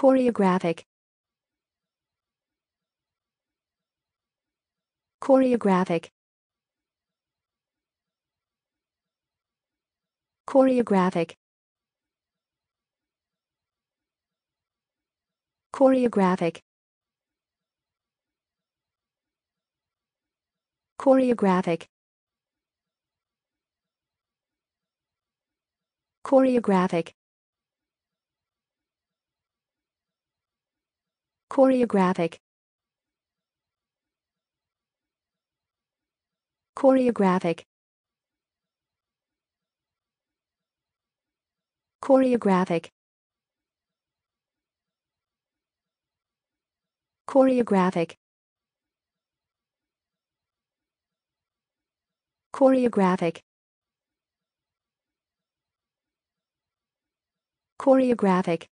Choreographic Choreographic Choreographic Choreographic Choreographic Choreographic choreographic choreographic choreographic choreographic choreographic choreographic